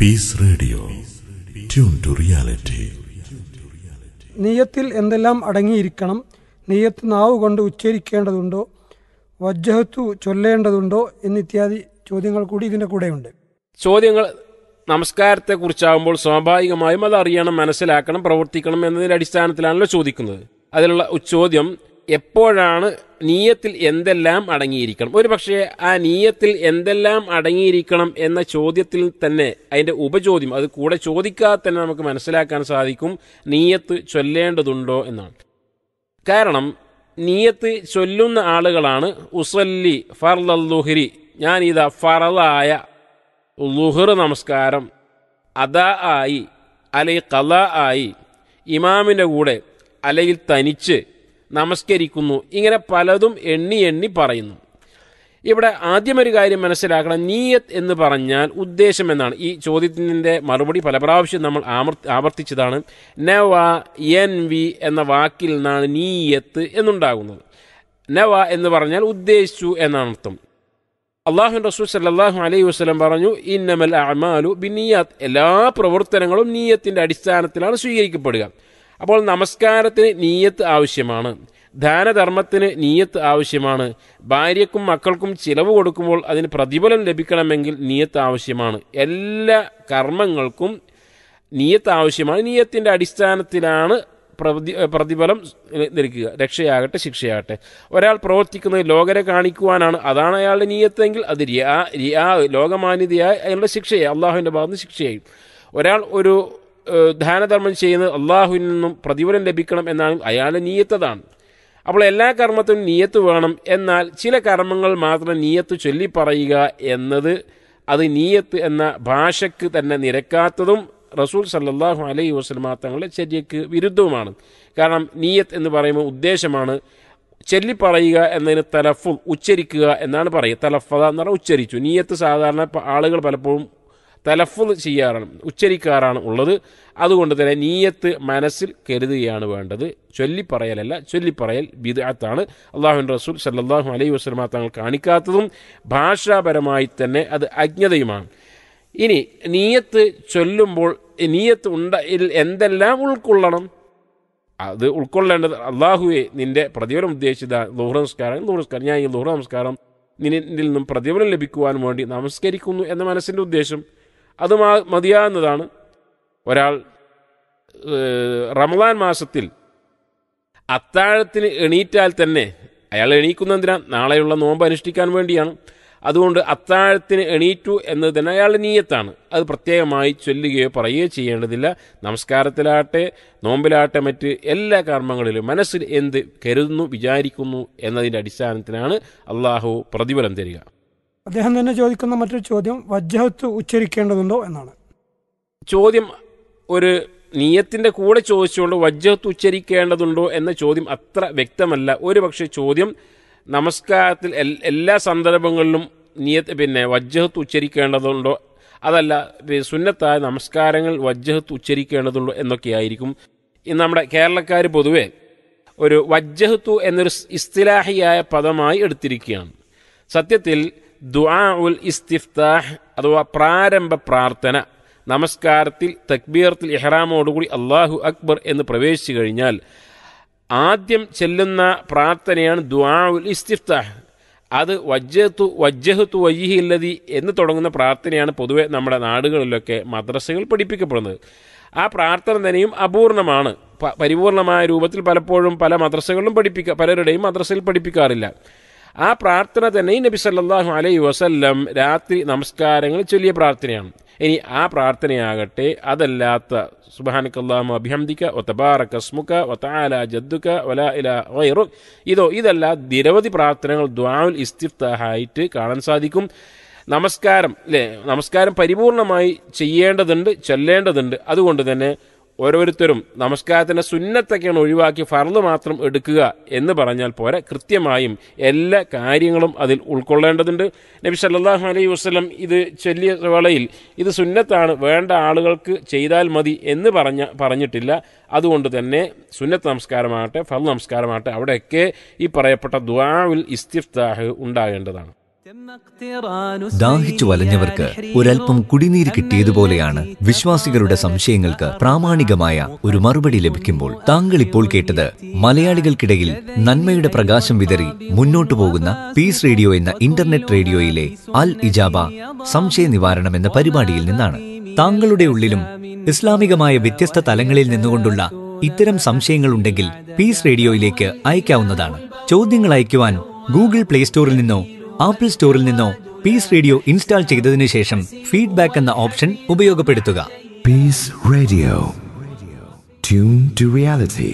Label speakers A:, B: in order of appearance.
A: piece radio tune എന്തെല്ലാം അടങ്ങിയിരിക്കണം നീയത്ത് നാവ് കൊണ്ട് ഉച്ചരിക്കേണ്ടതുണ്ടോ വജ്ജഹത്തു ചൊല്ലേണ്ടതുണ്ടോ എന്നിത്യാദി ചോദ്യങ്ങൾ കൂടി ഇതിന്റെ കൂടെയുണ്ട്
B: ചോദ്യങ്ങൾ കുറിച്ചാകുമ്പോൾ സ്വാഭാവികമായും അത് അറിയണം മനസ്സിലാക്കണം പ്രവർത്തിക്കണം എന്നതിൻ്റെ അടിസ്ഥാനത്തിലാണല്ലോ ചോദിക്കുന്നത് അതിലുള്ള ചോദ്യം എപ്പോഴാണ് നീയത്തിൽ എന്തെല്ലാം അടങ്ങിയിരിക്കണം ഒരു പക്ഷേ ആ നീയത്തിൽ എന്തെല്ലാം അടങ്ങിയിരിക്കണം എന്ന ചോദ്യത്തിൽ തന്നെ അതിൻ്റെ ഉപചോദ്യം അത് കൂടെ ചോദിക്കാതെ തന്നെ നമുക്ക് മനസ്സിലാക്കാൻ സാധിക്കും നീയത്ത് ചൊല്ലേണ്ടതുണ്ടോ എന്നാണ് കാരണം നീയത്ത് ചൊല്ലുന്ന ആളുകളാണ് ഉസല്ലി ഫർലുഹിരി ഇതാ ഫറലായ ലുഹർ നമസ്കാരം അദാ ആയി അല്ലെങ്കിൽ കല ആയി ഇമാമിൻ്റെ കൂടെ അല്ലെങ്കിൽ തനിച്ച് നമസ്കരിക്കുന്നു ഇങ്ങനെ പലതും എണ്ണി എണ്ണി പറയുന്നു ഇവിടെ ആദ്യം ഒരു കാര്യം മനസ്സിലാക്കണം നീയത്ത് എന്ന് പറഞ്ഞാൽ ഉദ്ദേശം എന്നാണ് ഈ ചോദ്യത്തിൻ്റെ മറുപടി പല പ്രാവശ്യം നമ്മൾ ആവർത്തിച്ചതാണ് നവ എൻ വി എന്ന വാക്കിൽ നിന്നാണ് നീയത്ത് എന്നുണ്ടാകുന്നത് നവ എന്ന് പറഞ്ഞാൽ ഉദ്ദേശിച്ചു എന്നാണ് അർത്ഥം അള്ളാഹു റസൂൽ സല്ലാഹു അലൈഹി വസ്ലം പറഞ്ഞു ഇന്നമൽ അമാലു ബിന്നിയാത്ത് എല്ലാ പ്രവർത്തനങ്ങളും നീയത്തിൻ്റെ അടിസ്ഥാനത്തിലാണ് സ്വീകരിക്കപ്പെടുക അപ്പോൾ നമസ്കാരത്തിന് നീയത്ത് ആവശ്യമാണ് ദാനധർമ്മത്തിന് നീയത്ത് ആവശ്യമാണ് ഭാര്യക്കും മക്കൾക്കും ചിലവ് കൊടുക്കുമ്പോൾ അതിന് പ്രതിഫലം ലഭിക്കണമെങ്കിൽ നീയത്ത് ആവശ്യമാണ് എല്ലാ കർമ്മങ്ങൾക്കും നീയത്ത് ആവശ്യമാണ് നീയത്തിൻ്റെ അടിസ്ഥാനത്തിലാണ് പ്രതി പ്രതിഫലം ലഭിക്കുക രക്ഷയാകട്ടെ ശിക്ഷയാകട്ടെ ഒരാൾ പ്രവർത്തിക്കുന്നത് ലോകരെ കാണിക്കുവാനാണ് അതാണ് അയാളുടെ നീയത്തെങ്കിൽ അത് റിയാ റിയാ ലോകമാന്യതയായി അയാളുടെ ശിക്ഷയായി അള്ളാഹുവിൻ്റെ ഭാഗത്ത് ശിക്ഷയായി ഒരാൾ ഒരു ധ്യാനധർമ്മം ചെയ്യുന്നത് അള്ളാഹുവിൽ നിന്നും പ്രതിഫലം ലഭിക്കണം എന്നാണ് അയാളുടെ നീയത്തതാണ് അപ്പോൾ എല്ലാ കർമ്മത്തിനും നീയത്ത് വേണം എന്നാൽ ചില കർമ്മങ്ങൾ മാത്രം നീയത്ത് ചൊല്ലി പറയുക എന്നത് അത് നീയത്ത് എന്ന ഭാഷയ്ക്ക് തന്നെ നിരക്കാത്തതും റസൂൽ സല്ലാഹു അലൈഹി വസ്ലമ തങ്ങളുടെ ചര്യക്ക് വിരുദ്ധവുമാണ് കാരണം നീയത്ത് എന്ന് പറയുമ്പോൾ ഉദ്ദേശമാണ് ചൊല്ലി പറയുക എന്നതിന് തലഫു ഉച്ചരിക്കുക എന്നാണ് പറയുക തലഫത എന്ന് പറഞ്ഞാൽ ഉച്ചരിച്ചു നീയത്ത് സാധാരണ ആളുകൾ പലപ്പോഴും തലഫുന്ന് ചെയ്യാറാണ് ഉച്ചരിക്കാറാണ് ഉള്ളത് അതുകൊണ്ട് തന്നെ നീയത്ത് മനസ്സിൽ കരുതുകയാണ് വേണ്ടത് ചൊല്ലിപ്പറയലല്ല ചൊല്ലിപ്പറയൽ ബിദാത്താണ് അള്ളാഹുൻ റസൂൽ സല്ലാഹു അലൈഹി വസ്ലമ തങ്ങൾ കാണിക്കാത്തതും ഭാഷാപരമായി തന്നെ അത് അജ്ഞതയുമാണ് ഇനി നീയത്ത് ചൊല്ലുമ്പോൾ നീയത്ത് ഉണ്ട എന്തെല്ലാം ഉൾക്കൊള്ളണം അത് ഉൾക്കൊള്ളേണ്ടത് അള്ളാഹുവെ നിന്റെ പ്രതിഫലം ഉദ്ദേശിച്ച ദുഹ്ര നമസ്കാരം ദുഹ്ര നമസ്കാരം ഞാൻ ഈ ദുഹ്ര നമസ്കാരം നിന്നിൽ നിന്നും പ്രതിഫലം ലഭിക്കുവാൻ വേണ്ടി നമസ്കരിക്കുന്നു എന്ന മനസ്സിൻ്റെ ഉദ്ദേശം അത് മതിയാവുന്നതാണ് ഒരാൾ റമദാൻ മാസത്തിൽ അത്താഴത്തിന് എണീറ്റാൽ തന്നെ അയാൾ എണീക്കുന്ന എന്തിനാ നാളെയുള്ള നോമ്പ് അനുഷ്ഠിക്കാൻ വേണ്ടിയാണ് അതുകൊണ്ട് അത്താഴത്തിന് എണീറ്റു എന്നത് തന്നെ അയാളുടെ നീയത്താണ് അത് പ്രത്യേകമായി ചൊല്ലുകയോ പറയുകയോ ചെയ്യേണ്ടതില്ല നമസ്കാരത്തിലാട്ടെ നോമ്പിലാട്ടെ മറ്റ് എല്ലാ കർമ്മങ്ങളിലും മനസ്സിൽ എന്ത് കരുതുന്നു വിചാരിക്കുന്നു എന്നതിൻ്റെ അടിസ്ഥാനത്തിലാണ് അള്ളാഹു പ്രതിഫലം തരിക
A: അദ്ദേഹം തന്നെ ചോദിക്കുന്ന മറ്റൊരു ചോദ്യം വജ്ജഹത്ത് ഉച്ചരിക്കേണ്ടതുണ്ടോ എന്നാണ്
B: ചോദ്യം ഒരു നീയത്തിൻ്റെ കൂടെ ചോദിച്ചുകൊണ്ട് വജ്ജഹത്ത് ഉച്ചരിക്കേണ്ടതുണ്ടോ എന്ന ചോദ്യം അത്ര വ്യക്തമല്ല ഒരു പക്ഷേ ചോദ്യം നമസ്കാരത്തിൽ എല്ലാ സന്ദർഭങ്ങളിലും നിയത് പിന്നെ വജ്ജഹത്ത് ഉച്ചരിക്കേണ്ടതുണ്ടോ അതല്ല സുന്നത്തായ നമസ്കാരങ്ങൾ വജ്ജഹത്ത് ഉച്ചരിക്കേണ്ടതുണ്ടോ എന്നൊക്കെയായിരിക്കും ഇന്ന് നമ്മുടെ കേരളക്കാർ പൊതുവെ ഒരു വജ്ജഹത്തു എന്നൊരു ഇസ്തിലാഹിയായ പദമായി എടുത്തിരിക്കുകയാണ് സത്യത്തിൽ ദുആ ഉൽ ഇസ്തിഫ്താഹ് അഥവാ പ്രാരംഭ പ്രാർത്ഥന നമസ്കാരത്തിൽ തക്ബീറത്തിൽ ഇഹ്റാമോടുകൂടി അള്ളാഹു അക്ബർ എന്ന് പ്രവേശിച്ചു കഴിഞ്ഞാൽ ആദ്യം ചെല്ലുന്ന പ്രാർത്ഥനയാണ് ദുആ ഉൽ ഇസ്തിഫ്താഹ് അത് വജ്ജത്തു വജ്ജഹത്തു വയ്യഹി ഇല്ലതി എന്ന് തുടങ്ങുന്ന പ്രാർത്ഥനയാണ് പൊതുവെ നമ്മുടെ നാടുകളിലൊക്കെ മദ്രസകൾ പഠിപ്പിക്കപ്പെടുന്നത് ആ പ്രാർത്ഥന തന്നെയും അപൂർണമാണ് പരിപൂർണമായ രൂപത്തിൽ പലപ്പോഴും പല മദ്രസകളിലും പഠിപ്പിക്കുക പലരുടെയും മദ്രസയിൽ പഠിപ്പിക്കാറില്ല ആ പ്രാർത്ഥന തന്നെ നബി സല്ലാഹു അലൈ വസല്ലം രാത്രി നമസ്കാരങ്ങൾ ചൊല്ലിയ പ്രാർത്ഥനയാണ് ഇനി ആ പ്രാർത്ഥനയാകട്ടെ അതല്ലാത്ത സുബാനക്കല്ലാമ അഭിഹംദിക്ക ഒത്തബാറക്ക സ്മുക്ക ഒത്താല ജദ്ദുക്ക ഒല ഇല വൈറു ഇതോ ഇതല്ല നിരവധി പ്രാർത്ഥനകൾ ദ്വാവുൽ ഇസ്തിഫ്താഹായിട്ട് കാണാൻ സാധിക്കും നമസ്കാരം അല്ലേ നമസ്കാരം പരിപൂർണമായി ചെയ്യേണ്ടതുണ്ട് ചൊല്ലേണ്ടതുണ്ട് അതുകൊണ്ട് തന്നെ ഓരോരുത്തരും നമസ്കാരത്തിൻ്റെ സുന്നത്തൊക്കെയാണ് ഒഴിവാക്കി ഫർദ് മാത്രം എടുക്കുക എന്ന് പറഞ്ഞാൽ പോരെ കൃത്യമായും എല്ലാ കാര്യങ്ങളും അതിൽ ഉൾക്കൊള്ളേണ്ടതുണ്ട് നബി സല്ലാഹു അലൈഹി വസ്ലം ഇത് ചൊല്ലിയ വേളയിൽ ഇത് സുന്നത്താണ് വേണ്ട ആളുകൾക്ക് ചെയ്താൽ മതി എന്ന് പറഞ്ഞ പറഞ്ഞിട്ടില്ല അതുകൊണ്ട് തന്നെ സുന്നത്ത് നമസ്കാരമാകട്ടെ ഫർദ് നമസ്കാരമാകട്ടെ അവിടെയൊക്കെ ഈ പറയപ്പെട്ട ദ്വാവിൽ ഇസ്തിഫ്താഹ് ഉണ്ടാകേണ്ടതാണ്
A: ദാഹിച്ചു വലഞ്ഞവർക്ക് ഒരൽപ്പം കുടിനീര് കിട്ടിയതുപോലെയാണ് വിശ്വാസികളുടെ സംശയങ്ങൾക്ക് പ്രാമാണികമായ ഒരു മറുപടി ലഭിക്കുമ്പോൾ താങ്കൾ ഇപ്പോൾ കേട്ടത് മലയാളികൾക്കിടയിൽ നന്മയുടെ പ്രകാശം വിതറി മുന്നോട്ടു പോകുന്ന പീസ് റേഡിയോ എന്ന ഇന്റർനെറ്റ് റേഡിയോയിലെ അൽ ഇജാബ സംശയ നിവാരണം എന്ന പരിപാടിയിൽ നിന്നാണ് താങ്കളുടെ ഉള്ളിലും ഇസ്ലാമികമായ വ്യത്യസ്ത തലങ്ങളിൽ നിന്നുകൊണ്ടുള്ള ഇത്തരം സംശയങ്ങളുണ്ടെങ്കിൽ പീസ് റേഡിയോയിലേക്ക് അയക്കാവുന്നതാണ് ചോദ്യങ്ങൾ അയക്കുവാൻ ഗൂഗിൾ പ്ലേ സ്റ്റോറിൽ നിന്നോ ആപ്പിൾ സ്റ്റോറിൽ നിന്നോ പീസ് റേഡിയോ ഇൻസ്റ്റാൾ ചെയ്തതിനു ശേഷം ഫീഡ്ബാക്ക് എന്ന ഓപ്ഷൻ ഉപയോഗപ്പെടുത്തുക peace radio tune to reality